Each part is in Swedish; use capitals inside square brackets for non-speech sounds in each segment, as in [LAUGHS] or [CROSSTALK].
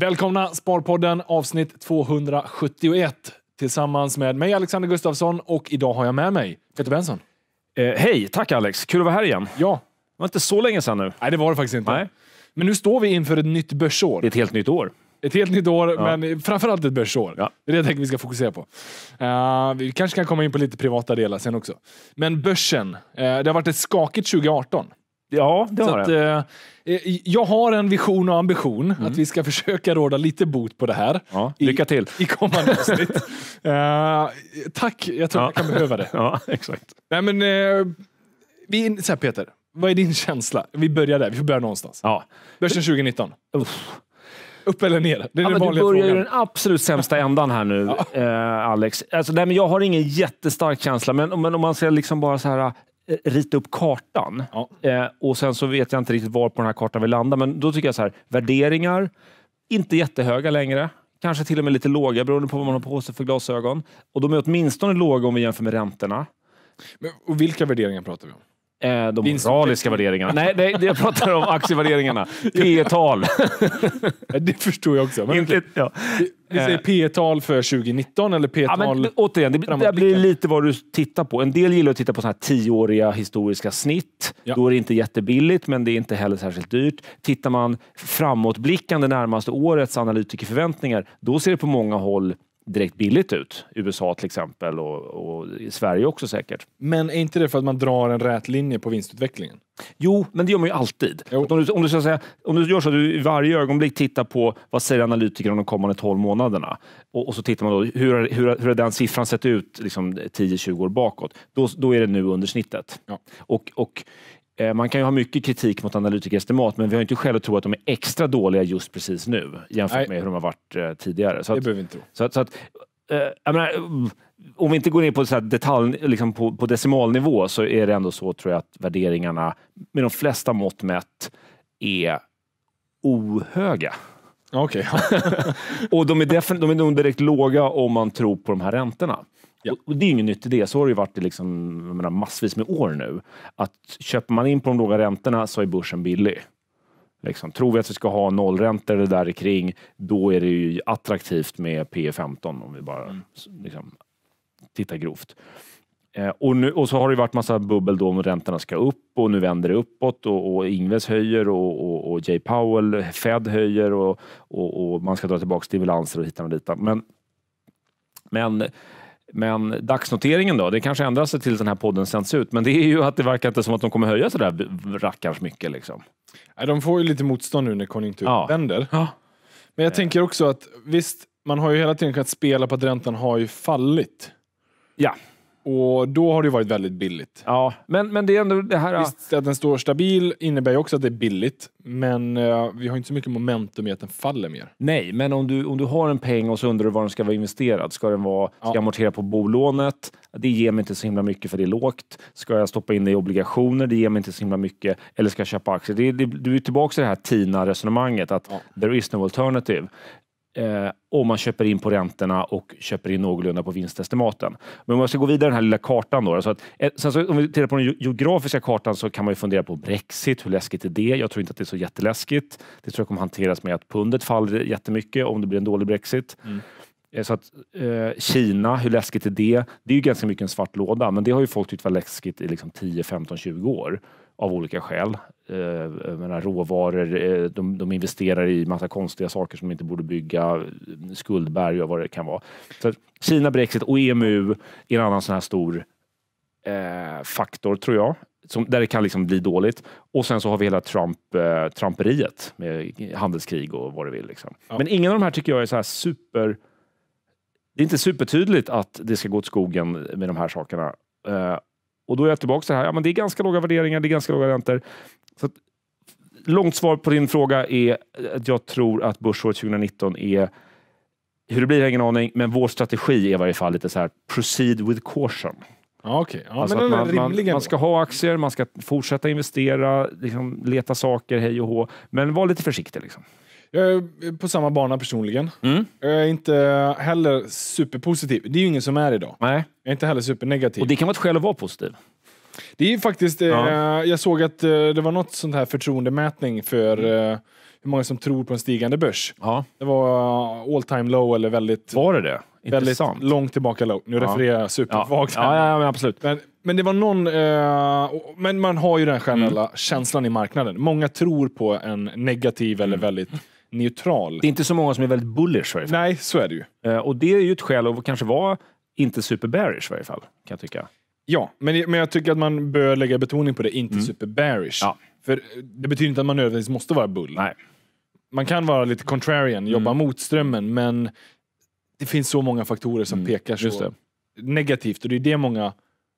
Välkomna Sparpodden avsnitt 271 tillsammans med mig Alexander Gustafsson och idag har jag med mig Peter Benson. Eh, Hej, tack Alex. Kul att vara här igen. Ja. Det var inte så länge sedan nu. Nej, det var det faktiskt inte. Nej. Men nu står vi inför ett nytt börsår. Det är ett helt nytt år. Ett helt nytt år, ja. men framförallt ett börsår. Ja. Det är det jag tänker vi ska fokusera på. Uh, vi kanske kan komma in på lite privata delar sen också. Men börsen. Uh, det har varit ett skakigt 2018. Ja, det har den. Eh, eh, jag har en vision och ambition mm. att vi ska [LAUGHS] försöka råda lite bot på det här. Ja, lycka till! I, i kommande [LAUGHS] avsnitt. eh, tack, jag tror ja. jag kan behöva det. [LAUGHS] ja, exakt. Nej, men, eh, vi, så här, Peter, vad är din känsla? Vi börjar där, vi får börja någonstans. Ja. Börsen 2019. Uff. Upp eller ner? Det är ja, den vanliga du börjar frågan. i den absolut sämsta ändan här nu, ja. eh, Alex. Alltså, nej, men jag har ingen jättestark känsla, men, men om man ser liksom bara så här Eh, rita upp kartan. Ja. Eh, och sen så vet jag inte riktigt var på den här kartan vi landar, men då tycker jag så här, värderingar, inte jättehöga längre. Kanske till och med lite låga beroende på vad man har på sig för glasögon. Och de är åtminstone låga om vi jämför med räntorna. Men, och vilka värderingar pratar vi om? Eh, de moraliska värderingarna. Nej, nej, jag pratar om aktievärderingarna. [LAUGHS] P e tal [LAUGHS] Det förstår jag också. Men Inte, ja. vi, säger eh. P e tal för 2019 eller P tal e ja, men, Återigen, det, det blir lite vad du tittar på. En del gillar att titta på såna här tioåriga historiska snitt. Ja. Då är det inte jättebilligt, men det är inte heller särskilt dyrt. Tittar man framåtblickande närmaste årets analytikerförväntningar, då ser det på många håll direkt billigt ut. USA till exempel och, och Sverige också säkert. Men är inte det för att man drar en rät linje på vinstutvecklingen? Jo, men det gör man ju alltid. Om du, om, du, så säga, om du gör så att du i varje ögonblick tittar på vad säger analytikerna de kommande 12 månaderna och, och så tittar man då hur, hur, hur har den siffran sett ut liksom 10-20 år bakåt. Då, då är det nu under snittet. Ja. Och, och Eh, man kan ju ha mycket kritik mot analytikerestimat, men vi har inte skäl att tro att de är extra dåliga just precis nu jämfört Nej. med hur de har varit eh, tidigare. Så det att, behöver vi inte tro. Så att, så att, eh, menar, om vi inte går ner på, så detalj, liksom på, på, decimalnivå så är det ändå så tror jag att värderingarna med de flesta mått mätt är ohöga. Okej. Okay. [LAUGHS] och de är, de är nog direkt låga om man tror på de här räntorna. Ja. Och, det är ingen inget nytt i det. Så har det ju varit i liksom, menar, massvis med år nu. Att köper man in på de låga räntorna så är börsen billig. Liksom, tror vi att vi ska ha nollräntor där kring, då är det ju attraktivt med P 15 e om vi bara mm. liksom, tittar grovt. Eh, och, nu, och så har det varit massa bubbel då om räntorna ska upp och nu vänder det uppåt och, och Ingves höjer och, och, och Jay Powell, Fed höjer och, och, och man ska dra tillbaka stimulanser och hitta och dit. Men, men men dagsnoteringen då, det kanske ändrar sig tills den här podden sänds ut, men det är ju att det verkar inte som att de kommer höja så där rackarns mycket liksom. Nej, de får ju lite motstånd nu när konjunkturen ja. vänder. Ja. Men jag eh. tänker också att visst, man har ju hela tiden kunnat spela på att räntan har ju fallit. Ja. Och då har det varit väldigt billigt. Ja, men, men det är ändå det här... Visst, att den står stabil innebär ju också att det är billigt, men eh, vi har inte så mycket momentum i att den faller mer. Nej, men om du, om du har en peng och så undrar du var den ska vara investerad. Ska den vara, ska jag amortera på bolånet? Det ger mig inte så himla mycket för det är lågt. Ska jag stoppa in det i obligationer? Det ger mig inte så himla mycket. Eller ska jag köpa aktier? Det, det, du är tillbaka i det här TINA-resonemanget, att ja. there is no alternative eh, och man köper in på räntorna och köper in någorlunda på vinstestimaten. Men om man ska gå vidare den här lilla kartan då. Alltså eh, så att, sen så, om vi tittar på den geografiska kartan så kan man ju fundera på Brexit, hur läskigt är det? Jag tror inte att det är så jätteläskigt. Det tror jag kommer hanteras med att pundet faller jättemycket om det blir en dålig Brexit. Mm. Eh, så att, eh, Kina, hur läskigt är det? Det är ju ganska mycket en svart låda, men det har ju folk tyckt var läskigt i liksom 10, 15, 20 år av olika skäl. Eh, råvaror, eh, de, de, investerar i massa konstiga saker som de inte borde bygga, skuldberg och vad det kan vara. Så Kina, Brexit och EMU är en annan sån här stor eh, faktor, tror jag. Som, där det kan liksom bli dåligt. Och sen så har vi hela Trump, eh, Trumperiet med handelskrig och vad det vill. Liksom. Ja. Men ingen av de här tycker jag är så här super... Det är inte supertydligt att det ska gå åt skogen med de här sakerna. Eh, och då är jag tillbaka till det här, ja, men det är ganska låga värderingar, det är ganska låga räntor. Så att, långt svar på din fråga är att jag tror att börsåret 2019 är hur det blir har jag ingen aning, men vår strategi är i varje fall lite så här proceed with caution. okay. ja, alltså men man, man, man, ska ha aktier, man ska fortsätta investera, liksom leta saker, hej och hå. Men var lite försiktig. Liksom. Jag är på samma bana personligen. Mm. Jag är inte heller superpositiv. Det är ju ingen som är idag. Nej. Jag är inte heller supernegativ. Och det kan vara ett skäl att vara positiv. Det är ju faktiskt, eh, ja. eh, jag såg att eh, det var något sånt här förtroendemätning för mm. eh, hur många som tror på en stigande börs. Ja. Det var eh, all time low eller väldigt... Var det det? Väldigt Intressant. långt tillbaka low. Nu ja. refererar jag supervagt. Ja. Ja, ja, men Men, men det var någon... Eh, men man har ju den generella mm. känslan i marknaden. Många tror på en negativ eller mm. väldigt neutral. Det är inte så många som är väldigt bullish. I Nej, så är det ju. Eh, och det är ju ett skäl att kanske vara inte super bearish i varje fall, kan jag tycka. Ja, men, men jag tycker att man bör lägga betoning på det, inte mm. super bearish. Ja. För eh, det betyder inte att man nödvändigtvis måste vara bull. Nej. Man kan vara lite contrarian, jobba mm. mot strömmen, men det finns så många faktorer som mm. pekar så negativt och det är det många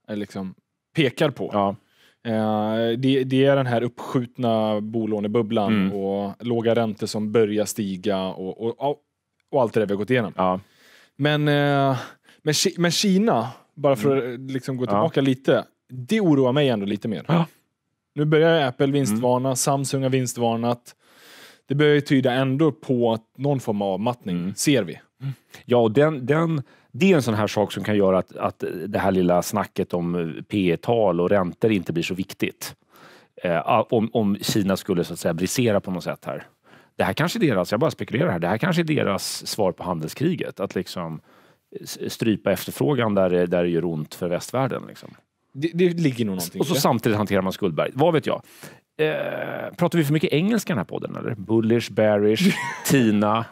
eh, liksom, pekar på. Ja. Eh, det, är den här uppskjutna bolånebubblan mm. och låga räntor som börjar stiga och, och, och, allt det där vi har gått igenom. Ja. Men, eh, men, men, Kina, bara för mm. att eh, liksom gå tillbaka ja. lite, det oroar mig ändå lite mer. Ja. Nu börjar Apple mm. vinstvarna, mm. Samsung har vinstvarnat. Det börjar ju tyda ändå på någon form av avmattning, mm. ser vi. Ja, och den, den, det är en sån här sak som kan göra att, att det här lilla snacket om eh, P tal och räntor inte blir så viktigt. Eh, om, om Kina skulle så att säga brisera på något sätt här. Det här kanske är deras, jag bara spekulerar här, det här kanske är deras svar på handelskriget. Att liksom eh, strypa efterfrågan där, eh, där det gör ont för västvärlden. Liksom. Det, det ligger nog någonting Och så samtidigt hanterar man skuldberg. Vad vet jag? Eh, pratar vi för mycket engelska i den här podden? Eller? Bullish, bearish, [LAUGHS] Tina?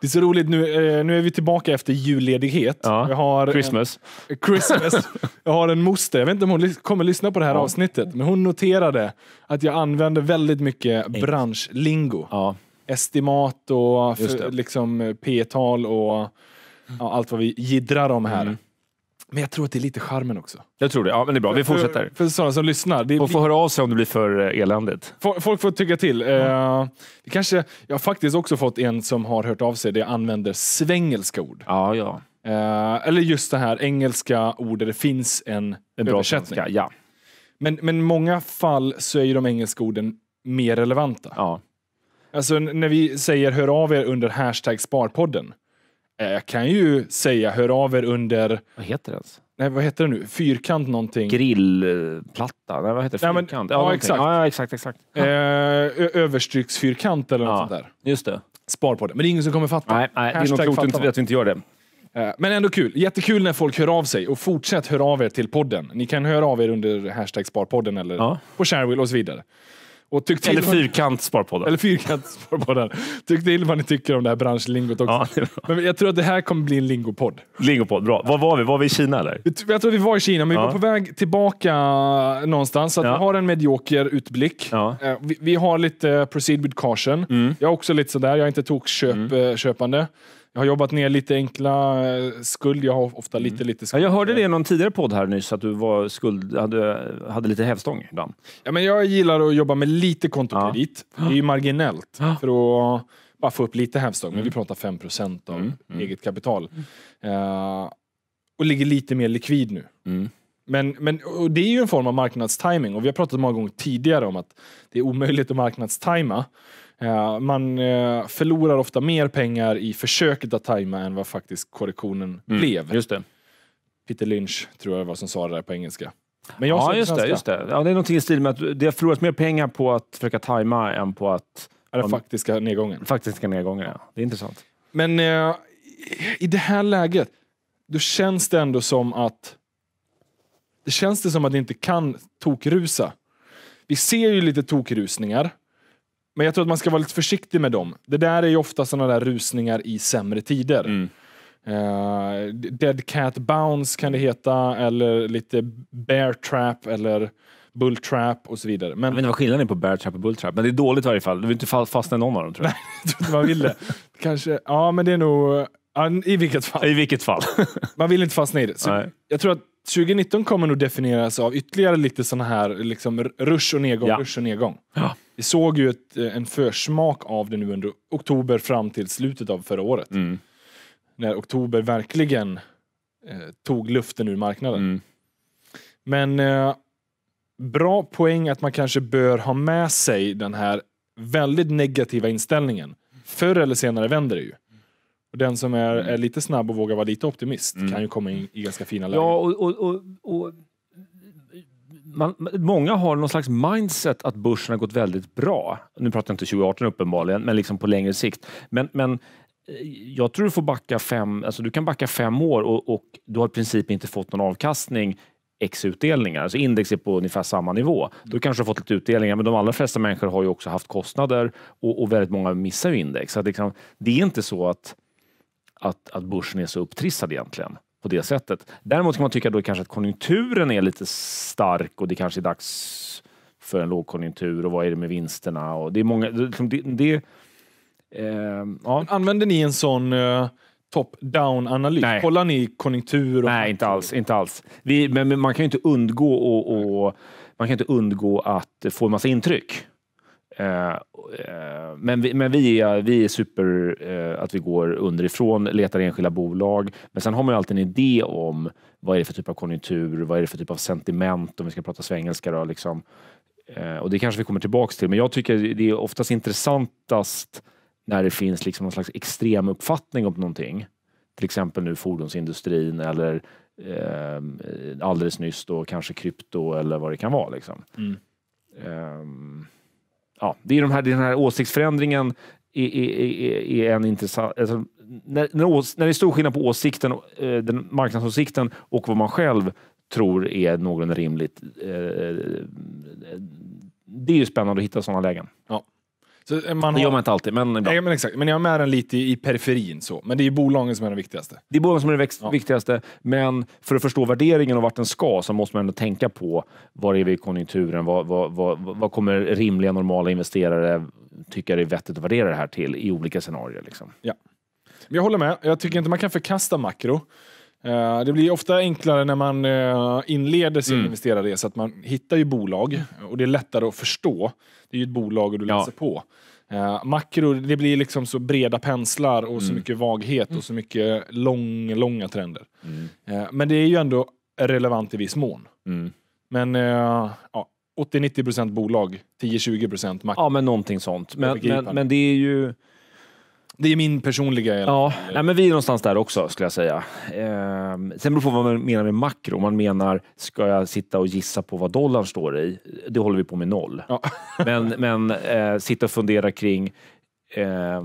Det är så roligt, nu, eh, nu är vi tillbaka efter julledighet. Ja. Jag har eh, Christmas. En, eh, Christmas. jag har en moster, jag vet inte om hon kommer lyssna på det här ja. avsnittet, men hon noterade att jag använder väldigt mycket Engelsk. branschlingo. Ja. Estimat och liksom, p-tal och ja, allt vad vi gidrar om här. Mm. Men jag tror att det är lite charmen också. Jag tror det. Ja, men det är bra. Vi fortsätter. För, för sådana som lyssnar. Det och får höra av sig om det blir för eh, eländigt. Folk får tycka till. Mm. Uh, kanske, jag har faktiskt också fått en som har hört av sig där jag använder svängelska ord. Ja, ja. Uh, eller just det här engelska ord där det finns en, en bra översättning. Svenska, ja. Men, men många fall så är ju de engelska orden mer relevanta. Ja. Alltså när vi säger hör av er under hashtag Sparpodden Eh, jag kan ju säga, hör av er under... Vad heter det ens? Nej, vad heter det nu? Fyrkant någonting. Grillplatta? Nej, vad heter det? Fyrkant? Nej, men, ja, ja, exakt. ja, exakt. exakt. Ja. Eh, överstryksfyrkant eller något sånt där. Just det. Spar på det. Men det är ingen som kommer fatta. Nej, nej det är nog klokt att vi inte gör det. Eh, men ändå kul. Jättekul när folk hör av sig och fortsätt höra av er till podden. Ni kan höra av er under hashtag Sparpodden eller ja. på Sharewill och så vidare. Och tyck eller Fyrkantssparpodden. Eller Fyrkantssparpodden. Tyck till vad ni tycker om det här branschlingot också. Ja, men jag tror att det här kommer bli en lingopodd. Lingopodd, bra. Var var vi? Var vi i Kina eller? Jag tror att vi var i Kina, men ja. vi var på väg tillbaka någonstans. Så ja. vi har en medioker utblick. Eh, vi, vi, har lite eh, proceed with caution. Mm. Jag är också lite sådär, jag är inte tokköpande. Köp, mm. Eh, köpande. Jag har jobbat ner lite enkla eh, skuld. Jag har ofta lite, mm. lite skuld. jag hörde det i någon tidigare podd här nyss, att du var skuld, hade, hade lite hävstång ibland. Ja, men jag gillar att jobba med lite kontokredit. Ja. Det är marginellt för att bara få upp lite hävstång. Mm. Men vi mm. pratar 5 av mm. mm. eget kapital. Uh, och ligger lite mer likvid nu. Men, men det är ju en form av marknadstiming och vi har pratat många gånger tidigare om att det är omöjligt att marknadstajma. Eh, man eh, förlorar ofta mer pengar i försöket att tajma än vad faktiskt korrektionen mm. blev. Just det. Peter Lynch tror jag var som sa det där på engelska. Men jag ja, just det, just det. Ja, det är någonting i stil med att det har förlorats mer pengar på att försöka tajma än på att... Ja, den faktiska nedgången. Faktiska nedgången, ja. Det är intressant. Men eh, i det här läget, då känns det ändå som att... Det känns det som att det inte kan tokrusa. Vi ser ju lite tokrusningar. Men jag tror att man ska vara lite försiktig med dem. Det där är ju ofta sådana där rusningar i sämre tider. Mm. Uh, dead Cat Bounce kan det heta, eller lite Bear Trap eller Bull Trap och så vidare. Men, jag vet inte vad skillnaden är på Bear Trap och Bull Trap, men det är dåligt i varje fall. Du vill inte fastna i någon av dem tror jag. Nej, [LAUGHS] jag tror inte man vill det. Kanske, ja men det är nog... Ja, I vilket fall. I vilket fall. man vill inte fastna i det. Så jag tror att 2019 kommer nog definieras av ytterligare lite sådana här liksom, rush och nedgång, ja. rush och nedgång. Ja. Vi såg ju ett, eh, en försmak av det nu under oktober fram till slutet av förra året. Mm. När oktober verkligen eh, tog luften ur marknaden. Mm. Men eh, bra poäng att man kanske bör ha med sig den här väldigt negativa inställningen. Förr eller senare vänder det ju. Och den som är, mm. är lite snabb och vågar vara lite optimist mm. kan ju komma in i ganska fina lägen. Ja, och, och, och, och man, många har någon slags mindset att börsen har gått väldigt bra. Nu pratar jag inte 2018 uppenbarligen, men liksom på längre sikt. Men, men eh, jag tror du får backa fem, alltså du kan backa fem år och, och du har i princip inte fått någon avkastning ex-utdelningar. Alltså index är på ungefär samma nivå. Då kanske du har fått lite utdelningar, men de allra flesta människor har ju också haft kostnader och, och väldigt många missar ju index. Så att liksom, det är inte så att att, att börsen är så upptrissad egentligen på det sättet. Däremot kan man tycka då kanske att konjunkturen är lite stark och det kanske är dags för en lågkonjunktur och vad är det med vinsterna? Och det är många, det, liksom, det eh, ja. Använder ni en sån eh, top-down analys? Kollar ni konjunktur? Och Nej, inte alls. Inte alls. Vi, men, men, man kan ju inte undgå och, och man kan inte undgå att få en massa intryck. Eh, eh, men vi, men vi är, vi är super eh, att vi går underifrån, letar enskilda bolag. Men sen har man ju alltid en idé om vad är det för typ av konjunktur, vad är det för typ av sentiment, om vi ska prata svengelska. Då, liksom. Och det kanske vi kommer tillbaka till, men jag tycker det är oftast intressantast när det finns liksom någon slags extrem uppfattning om någonting. Till exempel nu fordonsindustrin eller eh, alldeles nyss då kanske krypto eller vad det kan vara. Liksom. Mm. Um, ja, det är de här, den här åsiktsförändringen är, är, är en intressant... Alltså, när, när, när, det är stor skillnad på åsikten, eh, den marknadsåsikten och vad man själv tror är någorlunda rimligt. Eh, det är ju spännande att hitta sådana lägen. Ja. Så eh, man det gör man inte alltid, men ibland. Nej, men exakt. Men jag har med den lite i, periferin. Så. Men det är ju bolagen som är den viktigaste. Det är bolagen som är den ja. viktigaste, men för att förstå värderingen och vart den ska så måste man ändå tänka på var är vi i konjunkturen? Vad, vad, vad, vad kommer rimliga, normala investerare tycka det är vettigt att värdera det här till i olika scenarier? Liksom? Ja. jag håller med. Jag tycker inte man kan förkasta makro. Eh, det blir ofta enklare när man eh, inleder sin mm. investerarresa man hittar ju bolag mm. och det är lättare att förstå. Det är ju ett bolag och du läser ja. på. Uh, makro, det blir liksom så breda penslar och mm. så mycket vaghet och mm. så mycket lång, långa trender. Mm. Uh, men det är ju ändå relevant i viss mån. Mm. Men uh, ja, 80-90% bolag, 10-20% makro. Ja, men någonting sånt. Men, men, men det är ju det är min personliga. Ja, nej, men vi är någonstans där också skulle jag säga. Eh, sen beror det på vad man menar med makro. Om man menar, ska jag sitta och gissa på vad dollarn står i? Det håller vi på med noll. Ja. [LAUGHS] men men eh, sitta och fundera kring eh,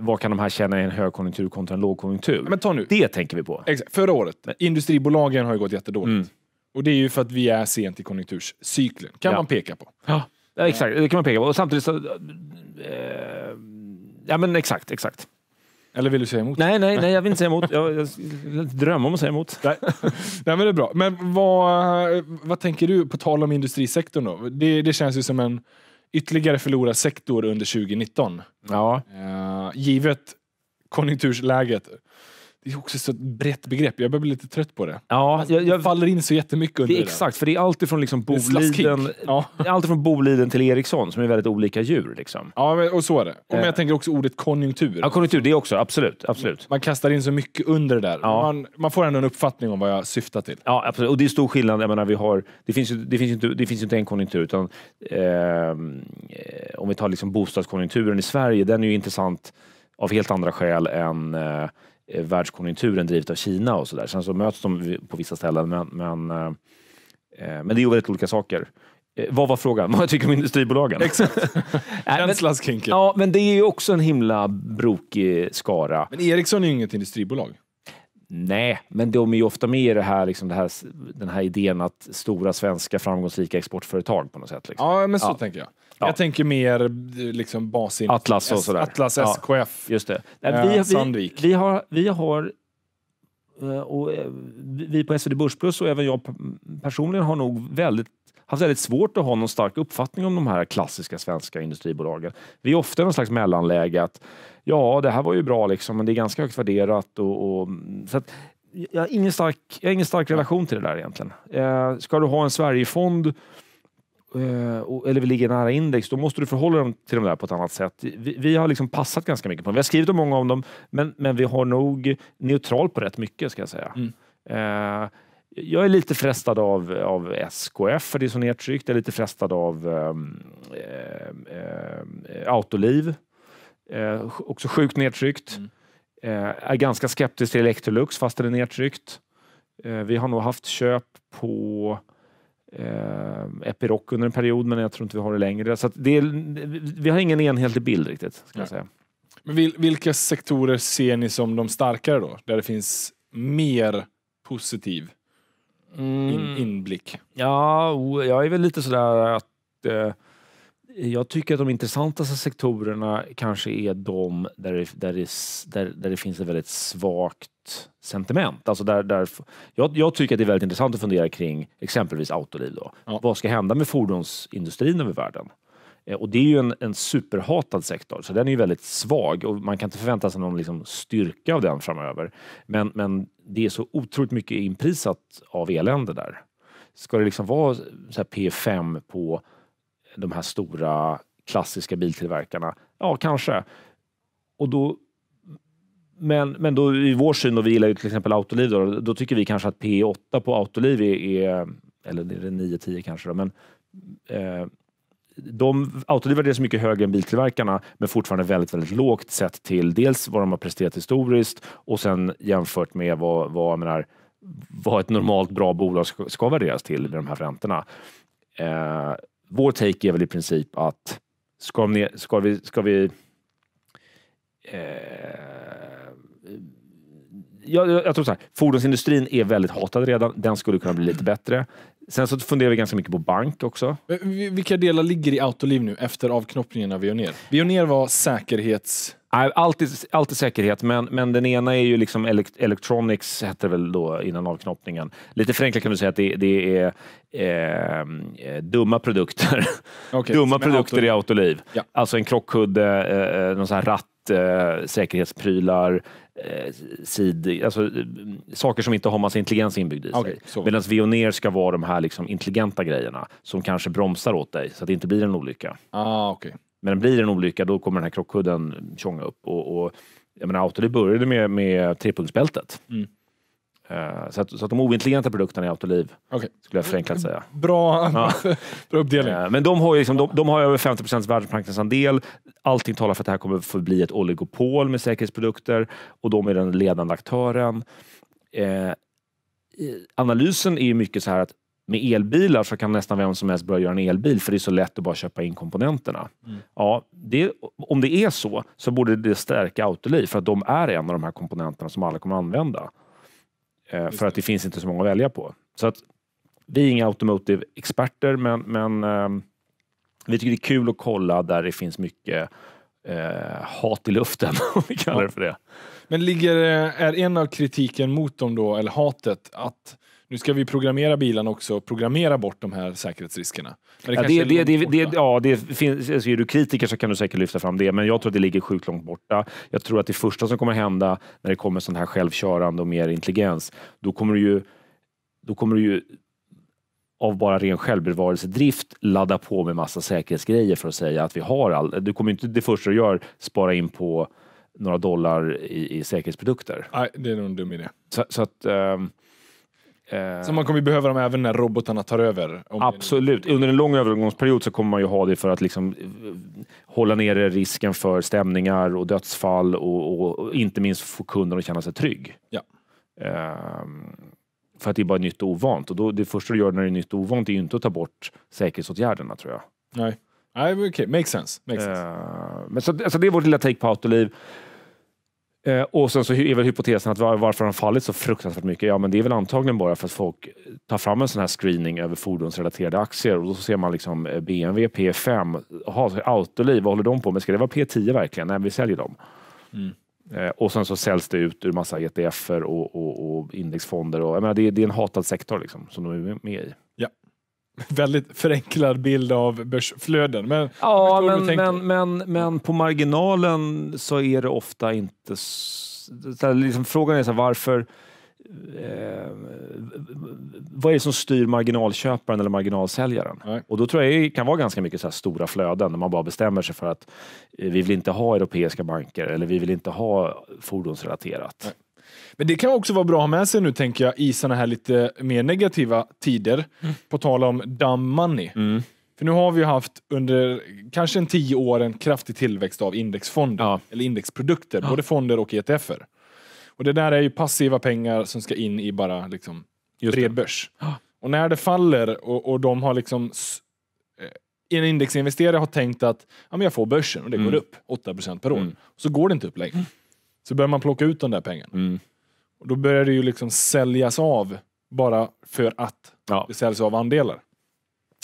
vad kan de här tjäna i en högkonjunktur kontra en lågkonjunktur? Men ta nu. Det tänker vi på. Exakt. Förra året, industribolagen har ju gått jättedåligt. Mm. Och det är ju för att vi är sent i konjunkturscykeln, kan ja. man peka på. Ja, exakt. Det kan man peka på. Och samtidigt så... Eh, Ja men exakt, exakt. Eller vill du säga emot? Nej, nej, nej jag vill inte säga emot. Jag, [LAUGHS] jag drömmer om att säga emot. Nej. nej, men det är bra. Men vad, vad tänker du, på tal om industrisektorn då? Det, det känns ju som en ytterligare förlorad sektor under 2019. Ja. Uh, givet konjunktursläget det är också ett så brett begrepp. Jag börjar bli lite trött på det. Ja, jag, jag, faller in så jättemycket under det. det. Exakt, för det är alltifrån liksom Boliden, ja. allt Boliden till Ericsson som är väldigt olika djur. Liksom. Ja, men, och så är det. Och eh. jag tänker också ordet konjunktur. Ja, konjunktur, det också. Absolut. absolut. Man kastar in så mycket under det där. Ja. Man, man, får ändå en uppfattning om vad jag syftar till. Ja, absolut. Och det är stor skillnad. Jag menar, vi har, det, finns ju, det, finns inte, det finns inte en konjunktur, utan eh, om vi tar liksom bostadskonjunkturen i Sverige, den är ju intressant av helt andra skäl än eh, eh, världskonjunkturen drivet av Kina och sådär. Sen så möts de på vissa ställen, men, men, eh, eh, men det är ju väldigt olika saker. Eh, vad var frågan? [LAUGHS] Vad jag tycker om industribolagen? [LAUGHS] Exakt. [LAUGHS] Känslans kinky. Ja, men det är ju också en himla brokig skara. Men Ericsson är ju inget industribolag. Nej, men de är ju ofta med i det här, liksom det här, den här idén att stora svenska framgångsrika exportföretag på något sätt. Liksom. Ja, men så ja. tänker jag. Ja. Jag tänker mer liksom basin. Atlas och sådär. Atlas, SKF, ja, just det. Nej, eh, vi, eh, Sandvik. Vi, vi har, vi har eh, och eh, vi på SvD Börsplus och även jag personligen har nog väldigt, haft väldigt svårt att ha någon stark uppfattning om de här klassiska svenska industribolagen. Vi är ofta i någon slags mellanläge att ja, det här var ju bra liksom, men det är ganska högt värderat och, och mm, så att, jag har, ingen stark, jag har ingen stark relation till det där egentligen. Eh, ska du ha en Sverigefond Eh, eller vi ligger nära index, då måste du förhålla dig till dem där på ett annat sätt. Vi, vi, har liksom passat ganska mycket på dem. Vi har skrivit om många av dem, men, men vi har nog neutral på rätt mycket, ska jag säga. Mm. Eh, jag är lite frestad av, av SKF, för det är så nedtryckt. Jag är lite frestad av ehm, ehm, ehm, eh, eh, Autoliv. också sjukt nedtryckt. Mm. Eh, är ganska skeptisk till Electrolux, fast det är nedtryckt. Eh, vi har nog haft köp på eh, Epiroc under en period, men jag tror inte vi har det längre. Så det är, vi har ingen enhetlig bild riktigt. Ska jag säga. Men vil, vilka sektorer ser ni som de starkare då? Där det finns mer positiv in, mm. inblick? Ja, jag är väl lite sådär att eh, jag tycker att de intressantaste sektorerna kanske är de där det, där det, där, där det finns ett väldigt svagt sentiment. Alltså där, där, jag, jag tycker att det är väldigt intressant att fundera kring exempelvis Autoliv. Då. Ja. Vad ska hända med fordonsindustrin över världen? Eh, och det är ju en, en, superhatad sektor, så den är ju väldigt svag och man kan inte förvänta sig någon liksom styrka av den framöver. Men, men det är så otroligt mycket inprisat av elände där. Ska det liksom vara P5 på de här stora klassiska biltillverkarna? Ja, kanske. Och då, men, men då i vår syn, och vi gillar ju till exempel Autoliv, då, då tycker vi kanske att P8 på Autoliv är, är eller det 9-10 kanske, då, men eh, de, Autoliv värderas mycket högre än biltillverkarna, men fortfarande väldigt, väldigt lågt sett till dels vad de har presterat historiskt och sen jämfört med vad, vad, menar, vad ett normalt bra bolag ska, ska värderas till med de här räntorna. Eh, vår take är väl i princip att ska, vi, ska vi, ska vi eh, jag, jag, tror så här, fordonsindustrin är väldigt hatad redan. Den skulle kunna bli lite bättre. Sen så funderar vi ganska mycket på bank också. Vilka delar ligger i Autoliv nu efter avknoppningen av Vioneer? Vioneer var säkerhets allt är, säkerhet, men, men den ena är ju liksom elekt Electronics, hette det väl då innan avknoppningen. Lite förenklat kan du säga att det, det är eh, dumma produkter. Okay, dumma produkter autoliv. i Autoliv. Ja. Alltså en krockkudde, eh, eh, någon sån här ratt, eh, säkerhetsprylar, eh, sid, alltså, eh, saker som inte har massa intelligens inbyggd i okay, sig. Medan Vioneer ska vara de här liksom intelligenta grejerna som kanske bromsar åt dig så att det inte blir en olycka. Ah, okay. Men blir det en olycka, då kommer den här krockkudden tjonga upp. Och, och, jag menar, Autoliv började med, med trepunktsbältet. Mm. Eh, så, att, så att de ointelligenta produkterna i Autoliv, okay. skulle jag förenklat säga. Bra, ja. [LAUGHS] bra uppdelning. Eh, men de har, ju liksom, de, de har över 50 procents världsmarknadsandel. Allting talar för att det här kommer förbli ett oligopol med säkerhetsprodukter och de är den ledande aktören. Uh, analysen är mycket så här att med elbilar så kan nästan vem som helst börja göra en elbil för det är så lätt att bara köpa in komponenterna. Mm. Ja, det, om det är så, så borde det stärka Autoliv för att de är en av de här komponenterna som alla kommer använda. Eh, för att det finns inte så många att välja på. Så att, vi är inga automotive-experter, men, men eh, vi tycker det är kul att kolla där det finns mycket eh, hat i luften, [LAUGHS] om vi kallar det för det. Men ligger, eh, är en av kritiken mot dem då, eller hatet, att nu ska vi programmera bilen också, programmera bort de här säkerhetsriskerna. Men det ja, det, det, det, det, ja, det finns, alltså är du kritiker så kan du säkert lyfta fram det, men jag tror att det ligger sjukt långt borta. Jag tror att det första som kommer hända när det kommer sån här självkörande och mer intelligens, då kommer du ju, då kommer du ju av bara ren självbevarelsedrift ladda på med massa säkerhetsgrejer för att säga att vi har all... Du kommer inte det första du gör spara in på några dollar i, i säkerhetsprodukter. Nej, det är nog en dum idé. Så, så att, um, Eh, så man kommer behöva dem även när robotarna tar över? Absolut. Under en lång övergångsperiod så kommer man ju ha det för att liksom eh, hålla nere risken för stämningar och dödsfall och, och, och inte minst få kunden att känna sig trygg. Ja. Um, för att det är bara nytt och ovant. Och då, det första du gör när det är nytt och ovant är ju inte att ta bort säkerhetsåtgärderna tror jag. Nej, Nej okej. Okay. Makes sense. Makes sense. Uh, men så, alltså det är vårt lilla take på Autoliv. Eh, och sen så är väl hypotesen att varför har de fallit så fruktansvärt mycket? Ja, men det är väl antagligen bara för att folk tar fram en sån här screening över fordonsrelaterade aktier och då ser man liksom eh, BMW, P5, aha, Autoliv, vad håller de på med? Ska det vara P10 verkligen? Nej, vi säljer dem. Mm. Eh, och sen så säljs det ut ur massa ETFer och, och, och indexfonder. Och, jag menar, det, det, är en hatad sektor liksom, som de är med i. Ja. [LAUGHS] väldigt förenklad bild av börsflöden. Men, ja, men, men, men, men på marginalen så är det ofta inte... Så, liksom, frågan är så här, varför... Eh, vad är det som styr marginalköparen eller marginalsäljaren? Nej. Och då tror jag det kan vara ganska mycket så stora flöden när man bara bestämmer sig för att eh, vi vill inte ha europeiska banker eller vi vill inte ha fordonsrelaterat. Nej. Men det kan också vara bra att ha med sig nu tänker jag i sådana här lite mer negativa tider. Mm. På tal om dumb money. Mm. För nu har vi ju haft under kanske en tio år en kraftig tillväxt av indexfonder. Ja. Eller indexprodukter, ja. både fonder och ETFer. Och det där är ju passiva pengar som ska in i bara liksom bred börs. Ja. Och när det faller och, och de har liksom eh, en indexinvesterare har tänkt att ja, men jag får börsen och det mm. går upp 8% per år. Mm. Så går det inte upp längre. Mm. Så börjar man plocka ut de där pengarna. Mm. Och då börjar det ju liksom säljas av bara för att ja. det säljs av andelar.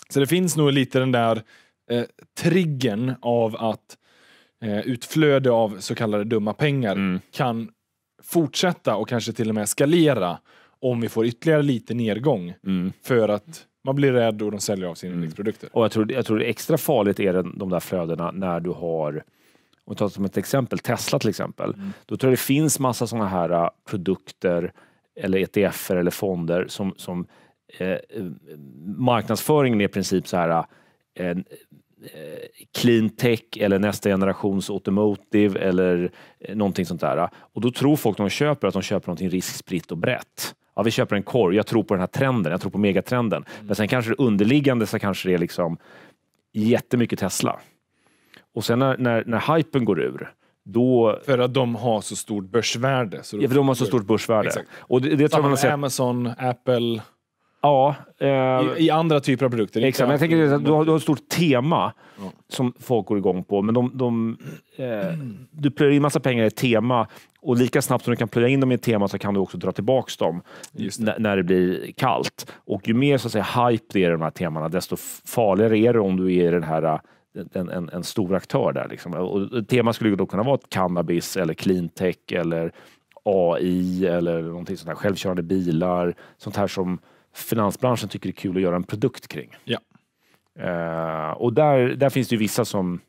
Så det finns nog lite den där eh, triggen av att eh, utflöde av så kallade dumma pengar mm. kan fortsätta och kanske till och med eskalera om vi får ytterligare lite nedgång. Mm. För att man blir rädd och de säljer av sina mm. produkter. Och jag tror, jag tror det är extra farligt är de där flödena när du har om vi tar som ett exempel, Tesla till exempel, mm. då tror jag det finns massa sådana här äh, produkter eller ETFer eller fonder som, som eh, eh marknadsföringen är i princip så här äh, eh, clean tech eller nästa generations automotive eller eh, någonting sånt där. Och då tror folk när de köper att de köper någonting riskspritt och brett. Ja, vi köper en korg. Jag tror på den här trenden. Jag tror på megatrenden. Mm. Men sen kanske det underliggande så kanske det är liksom jättemycket Tesla. Och sen när, när, när hypen går ur, då... För att de har så stort börsvärde. Så ja, för de har så stort börsvärde. Och det, det tror man har Amazon, Apple. Ja. Eh, I, I, andra typer av produkter. Exakt, men jag tänker att du har, du har ett stort tema ja. som folk går igång på, men de, de eh, du plöjer in massa pengar i ett tema och lika snabbt som du kan plöja in dem i ett tema så kan du också dra tillbaks dem det. när det blir kallt. Och ju mer så att säga, hype det är i de här temana, desto farligare är det om du är i den här en, en, en stor aktör där. Liksom. Och teman skulle då kunna vara cannabis eller cleantech eller AI eller någonting sånt här, självkörande bilar, sånt här som finansbranschen tycker är kul att göra en produkt kring. Ja. Eh, och där, där finns det ju vissa som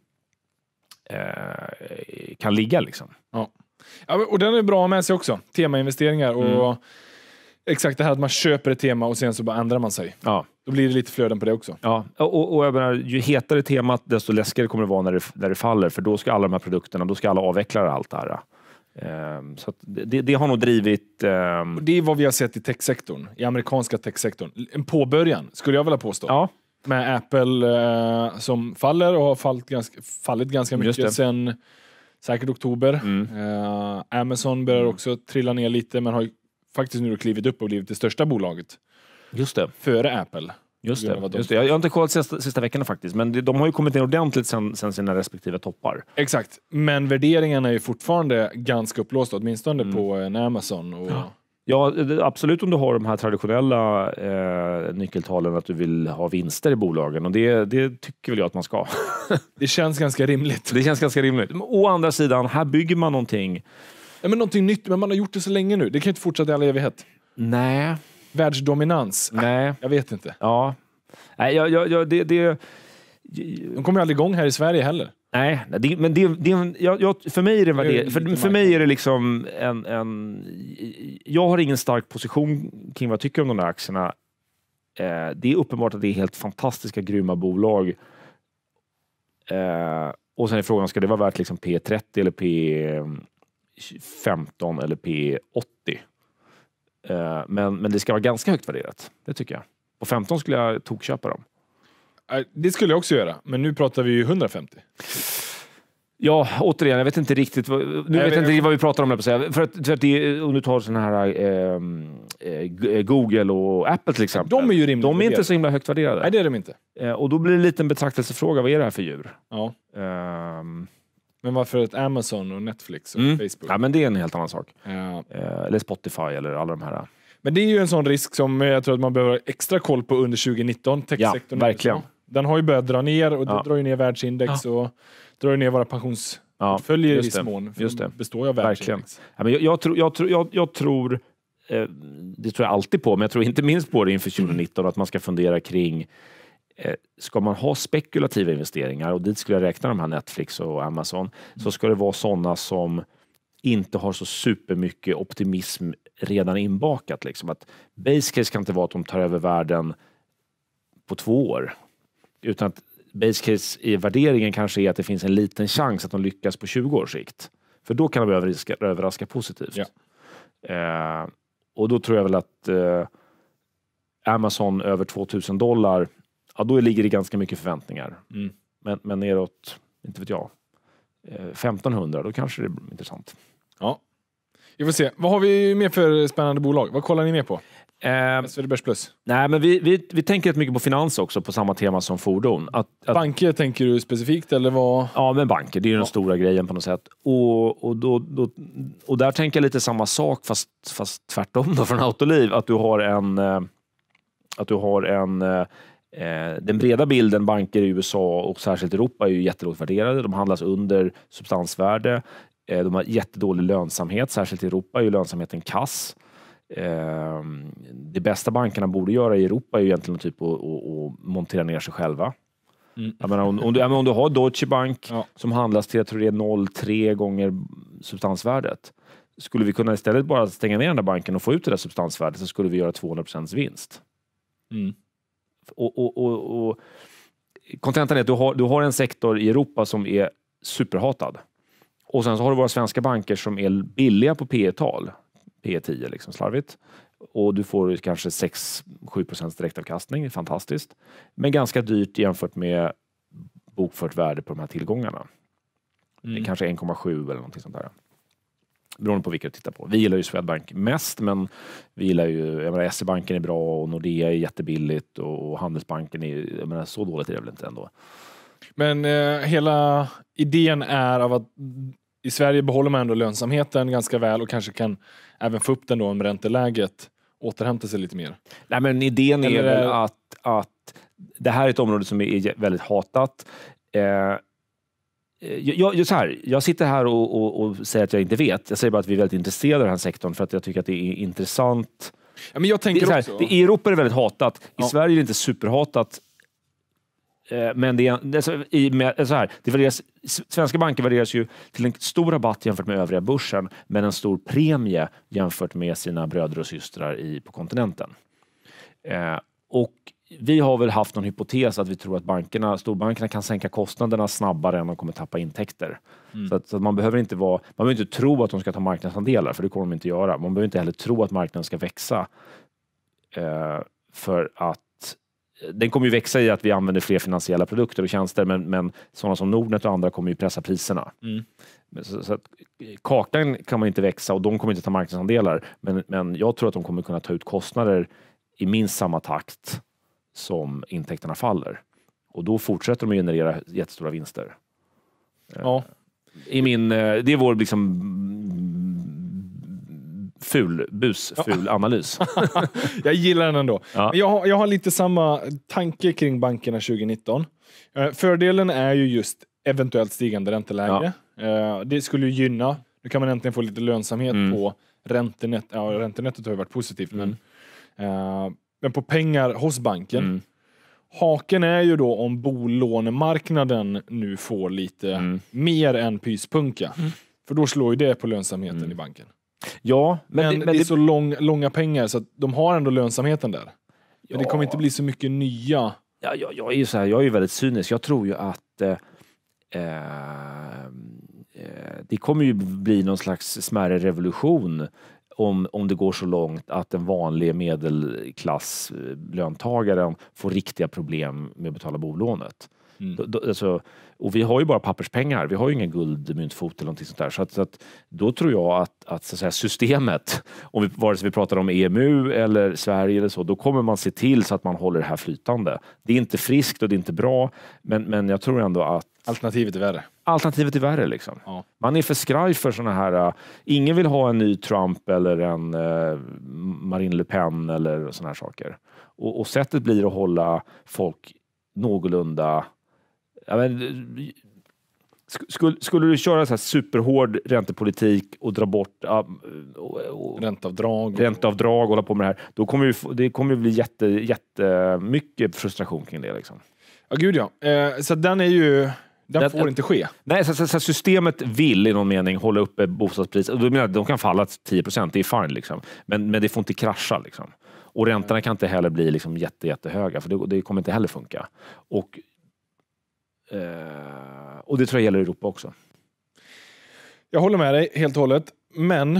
eh, kan ligga liksom. Ja. ja. och den är bra med sig också, temainvesteringar. Och mm. Exakt, det här att man köper ett tema och sen så bara ändrar man sig. Ja. Då blir det lite flöden på det också. Ja, och, och jag menar, ju hetare temat, desto läskigare kommer det vara när det, när det faller. För då ska alla de här produkterna, då ska alla avveckla allt det här. Um, så det, det, har nog drivit... Um... Det är vad vi har sett i techsektorn, i amerikanska techsektorn. En påbörjan, skulle jag vilja påstå. Ja. Med Apple uh, som faller och har fallit ganska, fallit ganska mycket sen säkert oktober. Mm. Uh, Amazon börjar mm. också trilla ner lite men har faktiskt nu klivit upp och blivit det största bolaget. Just det. Före Apple. Just det. Just det. Jag har inte kollat sista, sista veckorna faktiskt, men de har ju kommit ner ordentligt sen, sen sina respektive toppar. Exakt, men värderingarna är ju fortfarande ganska upplåsta, åtminstone mm. på eh, en Amazon. Och... Ja. ja. absolut om du har de här traditionella eh, nyckeltalen att du vill ha vinster i bolagen och det, det tycker väl jag att man ska. [LAUGHS] det känns ganska rimligt. Det känns ganska rimligt. Men, å andra sidan, här bygger man någonting Ja, men någonting nytt, men man har gjort det så länge nu. Det kan ju inte fortsätta i all evighet. Nej. Världsdominans? Nej. jag vet inte. Ja. Nej, jag, jag, jag, det, det... De kommer ju aldrig igång här i Sverige heller. Nej, men det, det, jag, jag, för mig är det, det för, för mig är det liksom en, en... Jag har ingen stark position kring vad jag tycker om de där aktierna. Eh, det är uppenbart att det är helt fantastiska, grymma bolag. Eh, och sen är frågan, ska det vara värt liksom P30 eller P... 15 eller P80. Eh, men, men det ska vara ganska högt värderat. Det tycker jag. På 15 skulle jag tokköpa dem. Det skulle jag också göra, men nu pratar vi ju 150. Ja, återigen, jag vet inte riktigt vad, nu Nej, vet jag inte jag... vad vi pratar om. Här, för att, för att det, om du tar sådana här ehm, eh, eh, Google och Apple till exempel. De är ju rimligt De är värderade. inte så himla högt värderade. Nej, det är de inte. Eh, och då blir det en liten betraktelsefråga. Vad är det här för djur? Ja. Um, men varför ett Amazon och Netflix och Mm. Facebook? Ja, men det är en helt annan sak. Ja. Eh, eller Spotify eller alla de här. Eh. Men det är ju en sån risk som jag tror att man behöver ha extra koll på under 2019. Techsektorn Ja, verkligen. Den har ju börjat dra ner och Ja. det drar ju ner världsindex och drar ju ner våra Ja, pensionsportföljer i just det. viss mån. Just de det. består ju av Verkligen. världsindex. Ja, men jag, jag, tror, jag, jag, jag tror, eh, det tror jag alltid på, men jag tror inte minst på det inför 2019, att man ska fundera kring Eh, ska man ha spekulativa investeringar och dit skulle jag räkna de här Netflix och Amazon så ska det vara sådana som inte har så supermycket optimism redan inbakat. Liksom. Att base case kan inte vara att de tar över världen på två år utan att base case i värderingen kanske är att det finns en liten chans att de lyckas på 20 års sikt. För då kan de överraska, överraska positivt. Ja. Eh, och då tror jag väl att eh, Amazon över 2000 dollar ja, då ligger det ganska mycket förväntningar. Mm. Men, men neråt, inte vet jag, 1500, eh, då kanske det är intressant. Ja. Vi får se. Vad har vi mer för spännande bolag? Vad kollar ni mer på? Eh, SVD Börs Plus? Nej, men vi, vi, vi tänker rätt mycket på finans också, på samma tema som fordon. Att, att, banker tänker du specifikt, eller vad? Ja, men banker. Det är ja. den stora grejen på något sätt. Och, och, då, då, och där tänker jag lite samma sak, fast, fast tvärtom då från Autoliv. Att du har en... Eh, att du har en eh, Eh, den breda bilden, banker i USA och särskilt Europa, är ju jättelågt värderade. De handlas under substansvärde. Eh, de har jättedålig lönsamhet. Särskilt i Europa är ju lönsamheten kass. Eh, det bästa bankerna borde göra i Europa är ju egentligen att, att, typ montera ner sig själva. Mm. Menar, om, om, du, om, du, har Deutsche Bank ja. som handlas till, jag tror det är 0,3 gånger substansvärdet. Skulle vi kunna istället bara stänga ner den där banken och få ut det där substansvärdet så skulle vi göra 200 procents vinst. Mm. Och, och, och, och, kontentan är att du har, du har en sektor i Europa som är superhatad. Och sen så har du våra svenska banker som är billiga på P tal P 10 e liksom slarvigt. Och du får kanske 6-7 procents direktavkastning, fantastiskt. Men ganska dyrt jämfört med bokfört värde på de här tillgångarna. Mm. Det är kanske 1,7 eller någonting sånt där beroende på vilka du tittar på. Vi gillar ju Swedbank mest, men vi gillar ju, jag menar SE-banken är bra och Nordea är jättebilligt och Handelsbanken är, jag menar så dåligt är det väl inte ändå. Men eh, hela idén är av att i Sverige behåller man ändå lönsamheten ganska väl och kanske kan även få upp den då om ränteläget återhämtar sig lite mer. Nej, men idén Eller... är väl att, att det här är ett område som är väldigt hatat. Eh, Eh, jag, jag, så här, jag sitter här och, och, och, säger att jag inte vet. Jag säger bara att vi är väldigt intresserade av den här sektorn för att jag tycker att det är intressant. Ja, men jag tänker det, här, också. I Europa är det väldigt hatat. I ja. Sverige är det inte superhatat. Eh, men det är, alltså, i, så här, det värderas, svenska banker värderas ju till en stor rabatt jämfört med övriga börsen, men en stor premie jämfört med sina bröder och systrar i, på kontinenten. Eh, och vi har väl haft någon hypotes att vi tror att bankerna, storbankerna kan sänka kostnaderna snabbare än de kommer tappa intäkter. Mm. Så, att, så att man behöver inte vara, man behöver inte tro att de ska ta marknadsandelar, för det kommer de inte göra. Man behöver inte heller tro att marknaden ska växa. Eh, för att eh, den kommer ju växa i att vi använder fler finansiella produkter och tjänster, men, men sådana som Nordnet och andra kommer ju pressa priserna. Mm. Så, så eh, kakan kan man inte växa och de kommer inte ta marknadsandelar, men, men jag tror att de kommer kunna ta ut kostnader i minst samma takt som intäkterna faller. Och då fortsätter de generera jättestora vinster. Eh, ja. I min, eh, det är vår liksom ful, busful ja. analys. [LAUGHS] jag gillar den ändå. Ja. Jag, har, jag har lite samma tanke kring bankerna 2019. Eh, fördelen är ju just eventuellt stigande ränteläge. Ja. Det skulle ju gynna. Nu kan man äntligen få lite lönsamhet mm. på räntenettot. Ja, räntenettot har ju varit positivt, mm. men men på pengar hos banken. Mm. Haken är ju då om bolånemarknaden nu får lite mm. mer än pyspunka. Mm. För då slår ju det på lönsamheten mm. i banken. Ja, men, men, det, men det, är så lång, långa pengar så att de har ändå lönsamheten där. Ja. Men det kommer inte bli så mycket nya. Ja, jag, jag är ju så här, jag är ju väldigt cynisk. Jag tror ju att eh, eh, eh det kommer ju bli någon slags smärre revolution om, om det går så långt att den vanliga medelklasslöntagaren eh, får riktiga problem med att betala bolånet. Mm. Då, då, alltså, och vi har ju bara papperspengar, vi har ju ingen guldmyntfot eller någonting sånt där. Så, att, så att, då tror jag att, att, så att säga, systemet, om vi, vare sig vi pratar om EMU eller Sverige eller så, då kommer man se till så att man håller det här flytande. Det är inte friskt och det är inte bra, men, men jag tror ändå att Alternativet är värre. Alternativet är värre. Liksom. Ja. Man är för skraj för sådana här... Uh, ingen vill ha en ny Trump eller en uh, Marine Le Pen eller sådana här saker. Och, och sättet blir att hålla folk någorlunda Ja, men, skulle, skulle du köra så här superhård räntepolitik och dra bort ja, och, och, ränteavdrag, ränteavdrag och hålla på med det här, då kommer vi, det kommer bli jätte, jättemycket frustration kring det. Liksom. Ja, gud ja. Eh, så den är ju... Den, får inte ske. Nej, så, så, så, systemet vill i någon mening hålla uppe bostadspriset. de kan falla 10 procent, det är fine. Liksom. Men, men det får inte krascha. Liksom. Och räntorna kan inte heller bli liksom jätte, jättehöga, för det, det, kommer inte heller funka. Och Eh, och det tror jag gäller Europa också. Jag håller med dig helt och hållet, men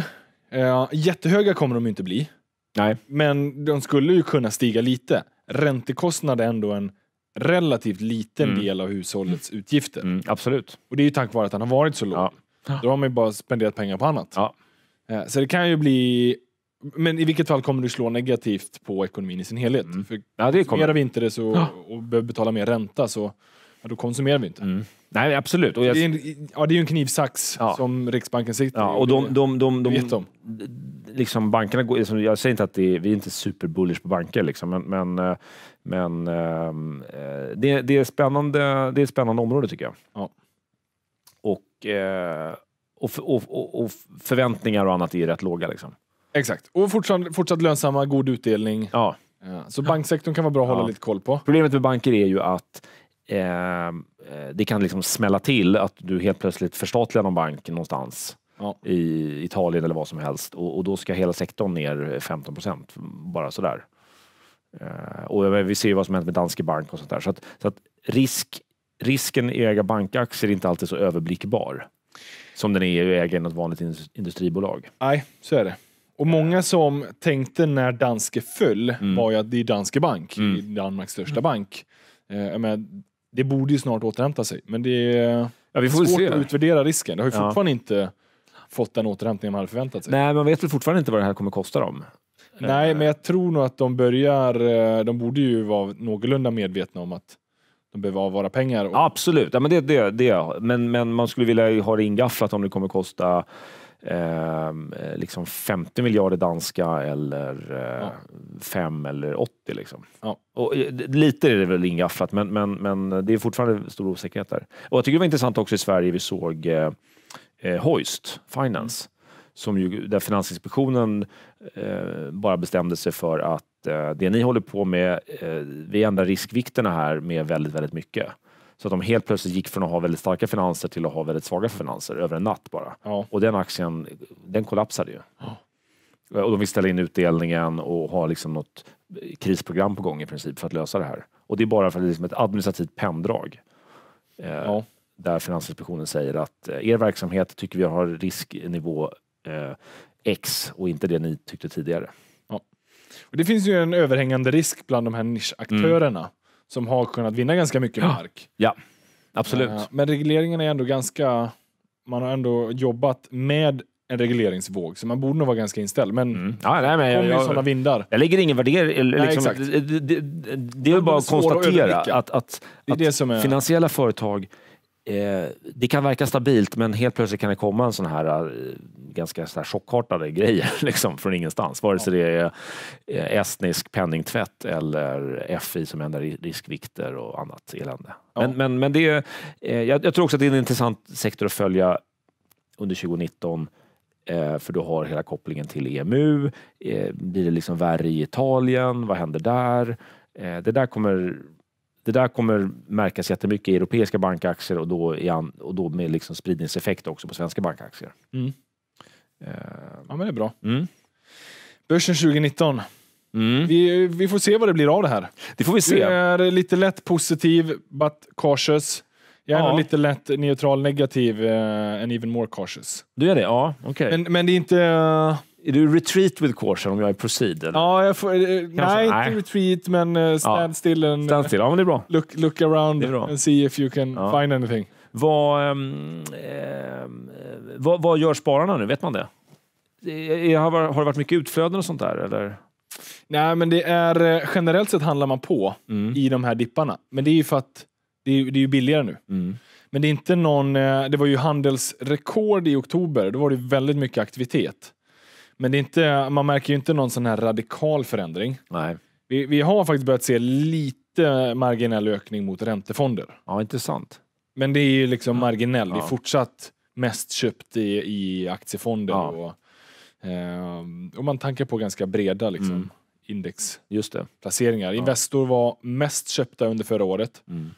eh, jättehöga kommer de inte bli. Nej. Men de skulle ju kunna stiga lite. Räntekostnad är ändå en relativt liten mm. del av hushållets mm. utgifter. Mm, absolut. Och det är ju tack vare att han har varit så låg. Ja. Då har man ju bara spenderat pengar på annat. Ja. Eh, så det kan ju bli... Men i vilket fall kommer det slå negativt på ekonomin i sin helhet. Mm. För ja, det kommer. vi inte det så, och behöver betala mer ränta så ja, då konsumerar vi inte. Mm. Nej, absolut. Och jag... det, är en, ja, det är ju en knivsax ja. som Riksbanken sitter ja, och de, de, de, de, vet de, liksom bankerna går, liksom, Jag säger inte att det är, vi är inte superbullish på banker, liksom, men, men, eh, men ehm, eh, det, det, är spännande, det är ett spännande område tycker jag. Ja. Och, äh, och, och, och, förväntningar och annat är rätt låga. Liksom. Exakt. Och fortsatt, fortsatt lönsamma, god utdelning. Ja. Så banksektorn kan vara bra att hålla lite koll på. Problemet med banker är ju att Ehm, eh, det kan liksom smälla till att du helt plötsligt förstatligar någon bank någonstans ja. i Italien eller vad som helst och, och, då ska hela sektorn ner 15 procent bara sådär. Eh, och vi ser ju vad som hänt med Danske Bank och sånt där. Så att, så att risk, risken i att äga bankaktier är inte alltid så överblickbar som den är att äga något vanligt industribolag. Nej, så är det. Och många som tänkte när Danske föll mm. var ju att det är Danske Bank, mm. Danmarks största mm. bank. Eh, men det borde ju snart återhämta sig. Men det är ja, vi får svårt se. att utvärdera risken. Det har ju ja. fortfarande inte fått den återhämtning man hade förväntat sig. Nej, man vet väl fortfarande inte vad det här kommer kosta dem. Nej, eh. men jag tror nog att de börjar, eh, de borde ju vara någorlunda medvetna om att de behöver avvara pengar. Absolut, ja, men, det, det, det. Men, men man skulle vilja ha det ingafflat om det kommer kosta Ehm, eh, liksom 50 miljarder danska eller eh, 5 ja. eller 80. Liksom. Ja. Och, eh, lite är det väl ingafflat, men, men, men det är fortfarande stor osäkerhet där. Och jag tycker det var intressant också i Sverige, vi såg eh, eh, Hoist Finance, som ju, där Finansinspektionen eh, bara bestämde sig för att eh, det ni håller på med, eh, vi ändrar riskvikterna här med väldigt, väldigt mycket. Så att de helt plötsligt gick från att ha väldigt starka finanser till att ha väldigt svaga finanser över en natt bara. Ja. Och den aktien, den kollapsade ju. Ja. Och de vill ställa in utdelningen och ha liksom något krisprogram på gång i princip för att lösa det här. Och det är bara för att det är liksom ett administrativt pendrag. Eh, ja. Där Finansinspektionen säger att eh, er verksamhet tycker vi har risknivå eh, X och inte det ni tyckte tidigare. Och det finns ju en överhängande risk bland de här nischaktörerna. Mm som har kunnat vinna ganska mycket mark. Ja, absolut. Uh, men regleringen är ändå ganska... Man har ändå jobbat med en regleringsvåg, så man borde nog vara ganska inställd. Men mm. ja, nej, men kommer ju sådana vindar. Jag lägger ingen värdering... Liksom, det, det, det, det är bara att konstatera att, att, att, det är det som är... finansiella företag Eh, det kan verka stabilt men helt plötsligt kan det komma en sån här eh, ganska så här chockartade [LAUGHS] grejer liksom, från ingenstans. Vare sig det är eh, estnisk penningtvätt eller FI som ändrar riskvikter och annat elände. Ja. Men, men, men det är, jag, jag, tror också att det är en intressant sektor att följa under 2019 för du har hela kopplingen till EMU. Blir det liksom värre i Italien? Vad händer där? Det där kommer det där kommer märkas jättemycket i europeiska bankaktier och då, an, och då med liksom spridningseffekt också på svenska bankaktier. Mm. Uh, ja, men det är bra. Mm. Börsen 2019. Mm. Vi, vi, får se vad det blir av det här. Det får vi se. Du är lite lätt positiv, but cautious. Jag är ja. lite lätt neutral negativ, uh, and even more cautious. Du är det? Ja, okej. Okay. Men, men, det är inte... Uh, är du retreat with caution om jag är proceed? Eller? Ja, jag får, eh, nej, nej, inte retreat, men eh, stand ja. still and stand still. Ja, men det är bra. Look, look around and see if you can ja. find anything. Vad, um, um, vad, vad, gör spararna nu? Vet man det? Har, har det varit mycket utflöden och sånt där? Eller? Nej, men det är generellt sett handlar man på mm. i de här dipparna. Men det är ju för att det är, det är billigare nu. Mm. Men det är inte någon... Det var ju handelsrekord i oktober. Då var det väldigt mycket aktivitet. Men det är inte, man märker ju inte någon sån här radikal förändring. Nej. Vi, vi har faktiskt börjat se lite marginell ökning mot räntefonder. Ja, intressant. Men det är ju liksom ja. marginell. Ja. Det är fortsatt mest köpt i, i aktiefonder. Ja. Och, eh, och, man tankar på ganska breda liksom, mm. indexplaceringar. Investor var mest köpta under förra året. Mm.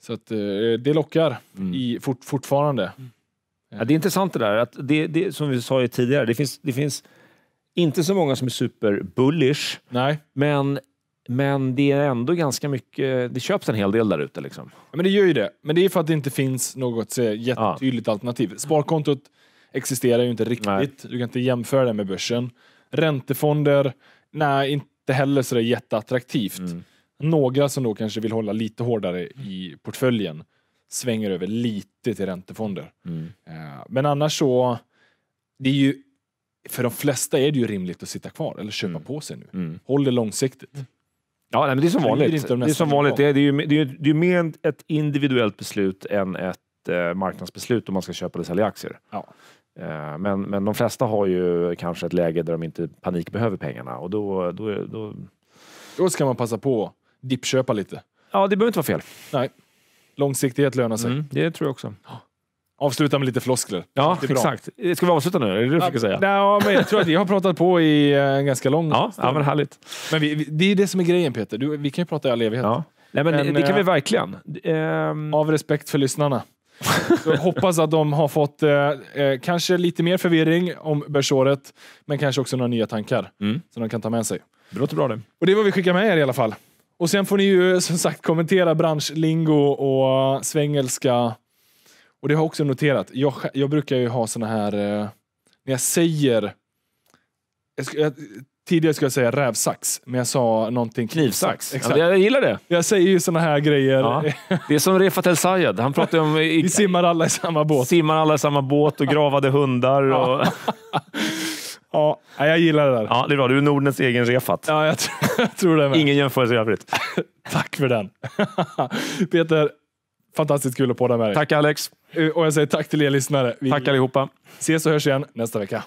Så att, eh, det lockar mm. i, fort, fortfarande. Mm. Ja, det är intressant det där, att det, det, som vi sa tidigare, det finns, det finns inte så många som är superbullish, Nej. men men det är ändå ganska mycket, det köps en hel del där ute. Liksom. Ja, men det gör ju det. Men det är för att det inte finns något jättetydligt ja. alternativ. Sparkontot existerar ju inte riktigt. Nej. Du kan inte jämföra det med börsen. Räntefonder, nej, inte heller så jätteattraktivt. Mm. Några som då kanske vill hålla lite hårdare i portföljen svänger över lite till räntefonder. Mm. Eh, men annars så, det är ju, för de flesta är det ju rimligt att sitta kvar eller köpa mm. på sig nu. Mm. Håll det långsiktigt. Mm. Ja, nej, men det är som vanligt. Det är som vanligt. Det är, det är ju, det är, det är mer ett individuellt beslut än ett eh, marknadsbeslut om man ska köpa eller sälja aktier. Ja. Eh, men, men de flesta har ju kanske ett läge där de inte panikbehöver pengarna och då... Då, då... då ska man passa på att dippköpa lite. Ja, det behöver inte vara fel. Nej. Långsiktighet lönar sig. Mm, det tror jag också. Avsluta med lite floskler. Ja, exakt. Ska vi avsluta nu? Är det det du försöker säga? Ja, men jag tror att vi har pratat på i en eh, ganska lång ja, Ja, men härligt. Men vi, vi, det är det som är grejen Peter. Du, vi kan ju prata i all evighet. Ja. Nej, men, men det kan vi eh, verkligen. Ehm. Av respekt för lyssnarna. Jag hoppas att de har fått eh, eh, kanske lite mer förvirring om börsåret, men kanske också några nya tankar mm. som de kan ta med sig. Det låter bra det. Och det är vad vi skickar med er i alla fall. Och sen får ni ju [LAUGHS] som sagt kommentera branschlingo och svengelska. Och det har jag också noterat. Jag, jag brukar ju ha såna här, eh, när jag säger, jag, jag, tidigare skulle jag säga rävsax, men jag sa någonting. Knivsax. Exakt. Ja, jag gillar det. Jag säger ju såna här grejer. Ja. Det är som Refaat El Sayed. Han pratade om... I, [LAUGHS] Vi simmar alla i samma båt. Simmar alla i samma båt och gravade hundar. Och [LAUGHS] Ja, jag gillar det där. Ja, det är bra. Du är Nordens egen refat. Ja, jag, [LAUGHS] jag tror det. Med. Ingen jämförelse i övrigt. [LAUGHS] Tack för den. [LAUGHS] Peter, fantastiskt kul att podda med dig. Tack Alex. Eh, och jag säger tack till er lyssnare. Vi tack allihopa. Ses och hörs igen nästa vecka.